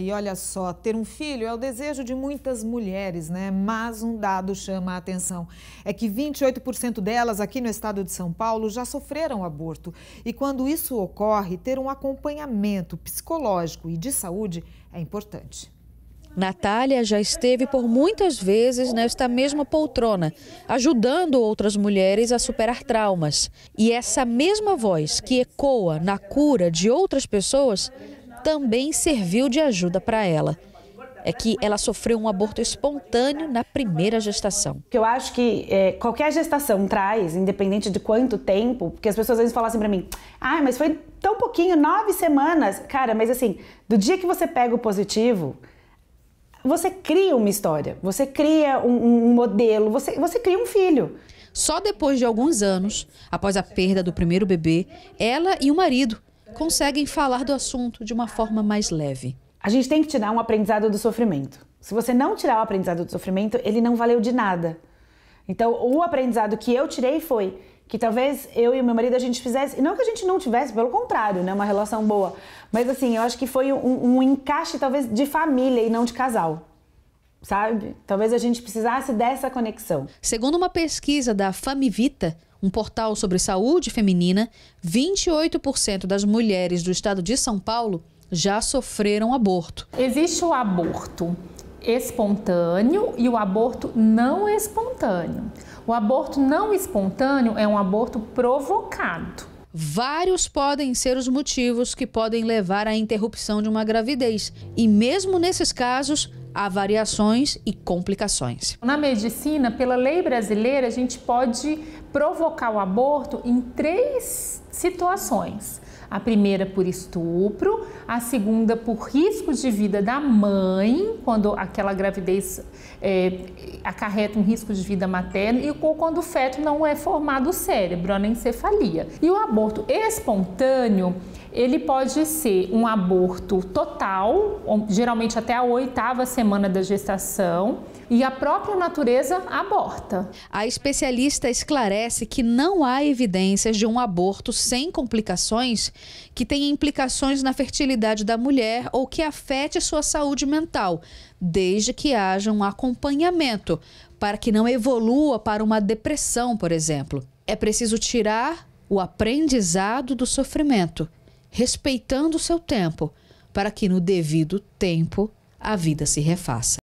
E olha só, ter um filho é o desejo de muitas mulheres, né? Mas um dado chama a atenção. É que 28% delas aqui no estado de São Paulo já sofreram aborto. E quando isso ocorre, ter um acompanhamento psicológico e de saúde é importante. Natália já esteve por muitas vezes nesta mesma poltrona, ajudando outras mulheres a superar traumas. E essa mesma voz que ecoa na cura de outras pessoas também serviu de ajuda para ela. É que ela sofreu um aborto espontâneo na primeira gestação. Eu acho que é, qualquer gestação traz, independente de quanto tempo, porque as pessoas às vezes falam assim para mim: ah, mas foi tão pouquinho, nove semanas. Cara, mas assim, do dia que você pega o positivo, você cria uma história, você cria um, um, modelo, você, você cria um filho. Só depois de alguns anos, após a perda do primeiro bebê, ela e o marido conseguem falar do assunto de uma forma mais leve. A gente tem que tirar um aprendizado do sofrimento. Se você não tirar o aprendizado do sofrimento, ele não valeu de nada. Então, o aprendizado que eu tirei foi que talvez eu e meu marido a gente fizesse, e não que a gente não tivesse, pelo contrário, né, uma relação boa, mas assim, eu acho que foi um, um encaixe talvez de família e não de casal sabe? Talvez a gente precisasse dessa conexão. Segundo uma pesquisa da Famivita, um portal sobre saúde feminina, 28% das mulheres do estado de São Paulo já sofreram aborto. Existe o aborto espontâneo e o aborto não espontâneo. O aborto não espontâneo é um aborto provocado. Vários podem ser os motivos que podem levar à interrupção de uma gravidez, e mesmo nesses casos, a variações e complicações. Na medicina, pela lei brasileira, a gente pode provocar o aborto em três situações. A primeira por estupro, a segunda por risco de vida da mãe, quando aquela gravidez é, acarreta um risco de vida materna, e quando o feto não é formado o cérebro, a encefalia. E o aborto espontâneo ele pode ser um aborto total, geralmente até a oitava semana da gestação, e a própria natureza aborta. A especialista esclarece que não há evidências de um aborto sem complicações que tenha implicações na fertilidade da mulher ou que afete sua saúde mental, desde que haja um acompanhamento para que não evolua para uma depressão, por exemplo. É preciso tirar o aprendizado do sofrimento respeitando o seu tempo, para que no devido tempo a vida se refaça.